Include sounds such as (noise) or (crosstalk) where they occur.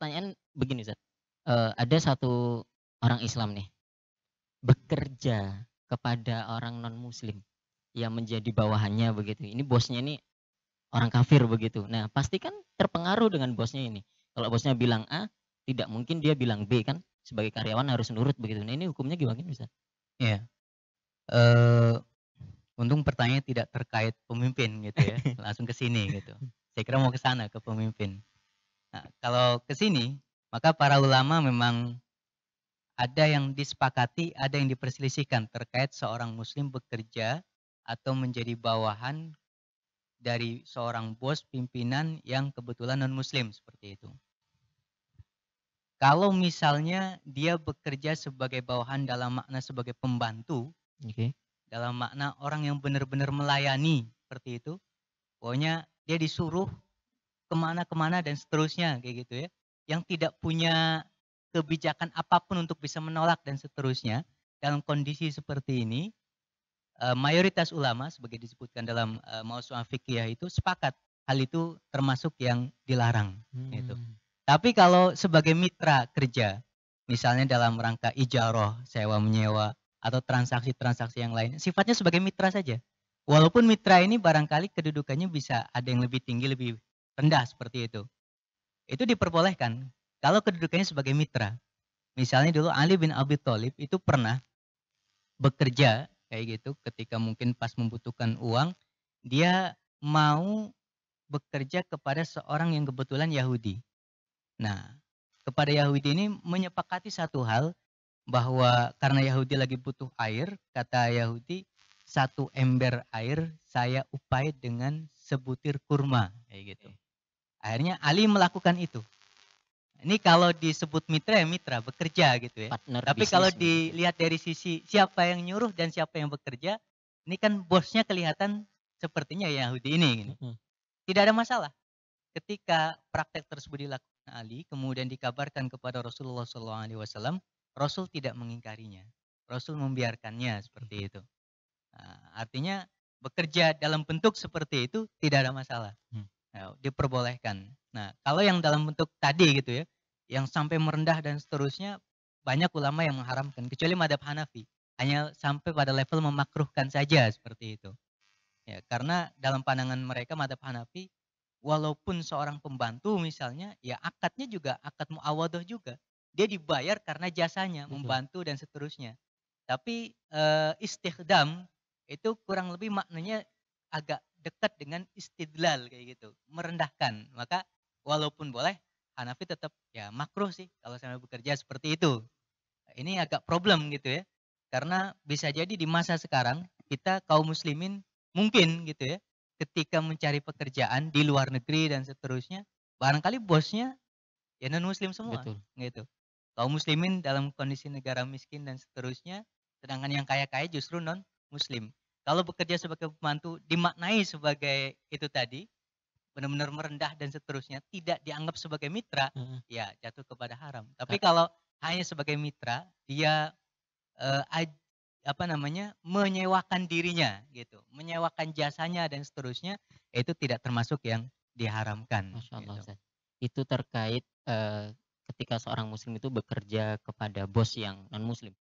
pertanyaan begini Zat. E, ada satu orang Islam nih bekerja kepada orang non muslim yang menjadi bawahannya begitu. Ini bosnya ini orang kafir begitu. Nah, pasti kan terpengaruh dengan bosnya ini. Kalau bosnya bilang A, tidak mungkin dia bilang B kan sebagai karyawan harus nurut begitu. Nah, ini hukumnya gimana bisa? Ya Eh uh, untung pertanyaan tidak terkait pemimpin gitu ya. (laughs) Langsung ke sini gitu. Saya kira mau ke sana ke pemimpin. Nah, kalau ke sini, maka para ulama memang ada yang disepakati, ada yang diperselisihkan terkait seorang muslim bekerja atau menjadi bawahan dari seorang bos pimpinan yang kebetulan non-muslim seperti itu. Kalau misalnya dia bekerja sebagai bawahan dalam makna sebagai pembantu, okay. dalam makna orang yang benar-benar melayani seperti itu, pokoknya dia disuruh kemana-kemana dan seterusnya kayak gitu ya. Yang tidak punya kebijakan apapun untuk bisa menolak dan seterusnya dalam kondisi seperti ini eh, mayoritas ulama sebagai disebutkan dalam uh, mausu'ah fikih itu sepakat hal itu termasuk yang dilarang hmm. gitu. Tapi kalau sebagai mitra kerja misalnya dalam rangka ijaroh, sewa menyewa atau transaksi-transaksi yang lain, sifatnya sebagai mitra saja. Walaupun mitra ini barangkali kedudukannya bisa ada yang lebih tinggi, lebih rendah seperti itu. Itu diperbolehkan kalau kedudukannya sebagai mitra. Misalnya dulu Ali bin Abi Thalib itu pernah bekerja kayak gitu ketika mungkin pas membutuhkan uang, dia mau bekerja kepada seorang yang kebetulan Yahudi. Nah, kepada Yahudi ini menyepakati satu hal bahwa karena Yahudi lagi butuh air, kata Yahudi, satu ember air saya upai dengan sebutir kurma kayak gitu. Akhirnya Ali melakukan itu. Ini kalau disebut mitra ya mitra, bekerja gitu ya. Partner Tapi kalau dilihat dari sisi siapa yang nyuruh dan siapa yang bekerja, ini kan bosnya kelihatan sepertinya Yahudi ini. Gitu. Hmm. Tidak ada masalah. Ketika praktek tersebut dilakukan Ali, kemudian dikabarkan kepada Rasulullah SAW, Rasul tidak mengingkarinya. Rasul membiarkannya seperti hmm. itu. Nah, artinya bekerja dalam bentuk seperti itu tidak ada masalah. Hmm. Nah, diperbolehkan. Nah, kalau yang dalam bentuk tadi gitu ya, yang sampai merendah dan seterusnya, banyak ulama yang mengharamkan, kecuali madhab Hanafi. Hanya sampai pada level memakruhkan saja seperti itu. Ya, karena dalam pandangan mereka madhab Hanafi, walaupun seorang pembantu misalnya, ya akadnya juga akad muawadoh juga. Dia dibayar karena jasanya, Betul. Mhm. membantu dan seterusnya. Tapi e, itu kurang lebih maknanya agak dekat dengan istidlal kayak gitu, merendahkan. Maka walaupun boleh Hanafi tetap ya makruh sih kalau saya bekerja seperti itu. Ini agak problem gitu ya. Karena bisa jadi di masa sekarang kita kaum muslimin mungkin gitu ya ketika mencari pekerjaan di luar negeri dan seterusnya barangkali bosnya ya non muslim semua Betul. gitu kaum muslimin dalam kondisi negara miskin dan seterusnya sedangkan yang kaya kaya justru non muslim kalau bekerja sebagai pembantu dimaknai sebagai itu tadi, benar-benar merendah dan seterusnya, tidak dianggap sebagai mitra, hmm. ya jatuh kepada haram. Tapi kalau hanya sebagai mitra, dia eh, aj, apa namanya menyewakan dirinya gitu, menyewakan jasanya dan seterusnya, itu tidak termasuk yang diharamkan. Masya Allah, gitu. itu terkait eh, ketika seorang muslim itu bekerja kepada bos yang non muslim